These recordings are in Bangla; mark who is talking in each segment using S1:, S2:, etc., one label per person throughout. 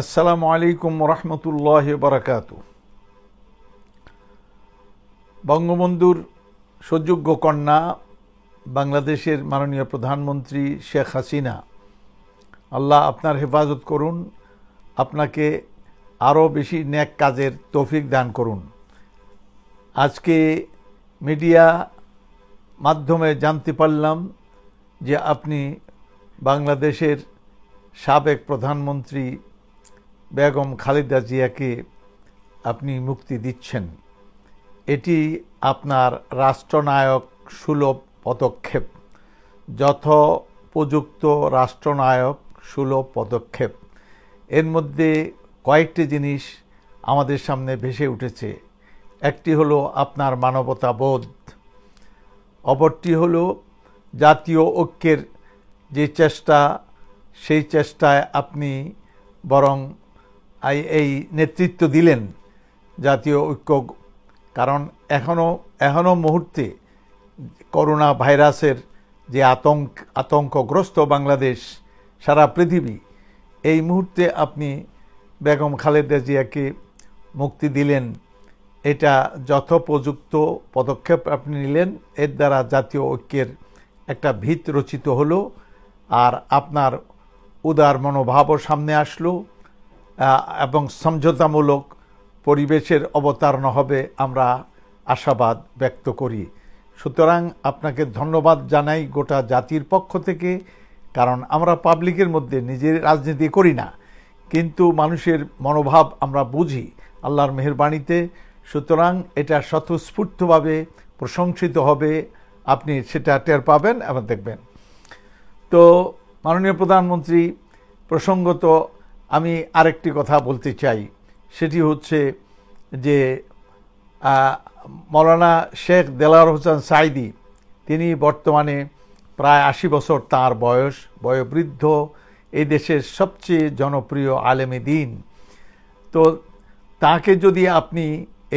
S1: আসসালামু আলাইকুম রহমতুল্লাহ বারাকাত বঙ্গবন্ধুর সযোগ্য কন্যা বাংলাদেশের মাননীয় প্রধানমন্ত্রী শেখ হাসিনা আল্লাহ আপনার হেফাজত করুন আপনাকে আরও বেশি ন্যাক কাজের তৌফিক দান করুন আজকে মিডিয়া মাধ্যমে জানতে পারলাম যে আপনি বাংলাদেশের সাবেক প্রধানমন্ত্রী বেগম খালেদা জিয়াকে আপনি মুক্তি দিচ্ছেন এটি আপনার রাষ্ট্রনায়ক সুলভ পদক্ষেপ যথোপযুক্ত রাষ্ট্রনায়ক সুলভ পদক্ষেপ এর মধ্যে কয়েকটি জিনিস আমাদের সামনে ভেসে উঠেছে একটি হলো আপনার মানবতা বোধ অপরটি হলো জাতীয় ঐক্যের যে চেষ্টা সেই চেষ্টায় আপনি বরং এই নেতৃত্ব দিলেন জাতীয় ঐক্য কারণ এখনও এখনও মুহূর্তে করোনা ভাইরাসের যে আতঙ্ক আতঙ্কগ্রস্ত বাংলাদেশ সারা পৃথিবী এই মুহূর্তে আপনি বেগম খালেদা জিয়াকে মুক্তি দিলেন এটা যথোপযুক্ত পদক্ষেপ আপনি নিলেন এর দ্বারা জাতীয় ঐক্যের একটা ভিত রচিত হলো আর আপনার উদার মনোভাবও সামনে আসলো এবং সমঝোতামূলক পরিবেশের অবতারণ হবে আমরা আশাবাদ ব্যক্ত করি সুতরাং আপনাকে ধন্যবাদ জানাই গোটা জাতির পক্ষ থেকে কারণ আমরা পাবলিকের মধ্যে নিজের রাজনীতি করি না কিন্তু মানুষের মনোভাব আমরা বুঝি আল্লাহর মেহরবাণীতে সুতরাং এটা স্বতঃস্ফূর্তভাবে প্রশংসিত হবে আপনি সেটা টের পাবেন এবং দেখবেন তো মাননীয় প্রধানমন্ত্রী প্রসঙ্গত আমি আরেকটি কথা বলতে চাই সেটি হচ্ছে যে মৌলানা শেখ দেলার হোসেন সাইদি তিনি বর্তমানে প্রায় আশি বছর তার বয়স বয়বৃদ্ধ এই দেশের সবচেয়ে জনপ্রিয় আলেমে দিন তো তাকে যদি আপনি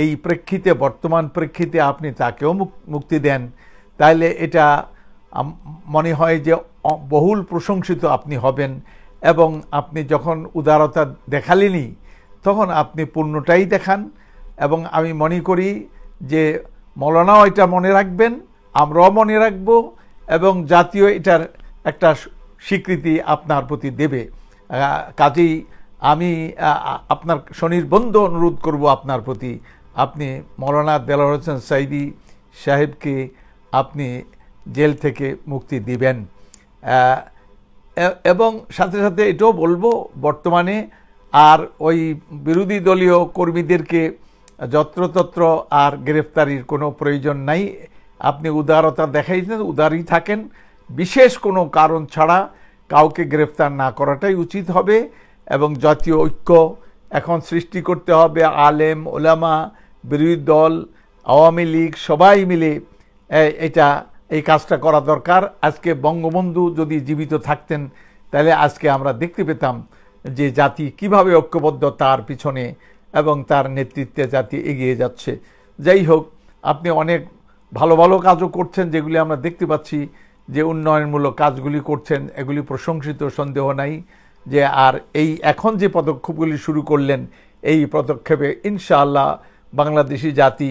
S1: এই প্রেক্ষিতে বর্তমান প্রেক্ষিতে আপনি তাকেও মুক্তি দেন তাহলে এটা মনে হয় যে বহুল প্রশংসিত আপনি হবেন এবং আপনি যখন উদারতা দেখালেনি তখন আপনি পূর্ণটাই দেখান এবং আমি মনে করি যে মলনাও এটা মনে রাখবেন আমরাও মনে রাখব এবং জাতীয় এটার একটা স্বীকৃতি আপনার প্রতি দেবে কাজেই আমি আপনার স্বনির্বন্ধ অনুরোধ করব আপনার প্রতি আপনি মৌলানা দেলা হোসেন সাইদি সাহেবকে আপনি জেল থেকে মুক্তি দিবেন এবং সাথে সাথে এটাও বলবো বর্তমানে আর ওই বিরোধী দলীয় কর্মীদেরকে যত্রতত্র আর গ্রেফতারির কোনো প্রয়োজন নাই আপনি উদারতা দেখাইছেন উদারই থাকেন বিশেষ কোনো কারণ ছাড়া কাউকে গ্রেফতার না করাটাই উচিত হবে এবং জাতীয় ঐক্য এখন সৃষ্টি করতে হবে আলেম ওলামা বিরোধী দল আওয়ামী লীগ সবাই মিলে এটা এই কাজটা করা দরকার আজকে বঙ্গবন্ধু যদি জীবিত থাকতেন তাহলে আজকে আমরা দেখতে পেতাম যে জাতি কিভাবে ঐক্যবদ্ধ তার পিছনে এবং তার নেতৃত্বে জাতি এগিয়ে যাচ্ছে যাই হোক আপনি অনেক ভালো ভালো কাজও করছেন যেগুলি আমরা দেখতে পাচ্ছি যে উন্নয়নমূলক কাজগুলি করছেন এগুলি প্রশংসিত সন্দেহ নাই যে আর এই এখন যে পদক্ষেপগুলি শুরু করলেন এই পদক্ষেপে ইনশাআল্লাহ বাংলাদেশি জাতি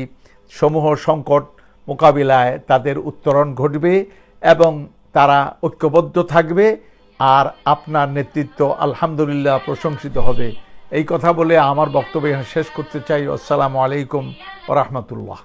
S1: সমূহ সংকট মোকাবিলায় তাদের উত্তরণ ঘটবে এবং তারা ঐক্যবদ্ধ থাকবে আর আপনার নেতৃত্ব আলহামদুলিল্লাহ প্রশংসিত হবে এই কথা বলে আমার বক্তব্য শেষ করতে চাই আসসালামু আলাইকুম রহমতুল্লাহ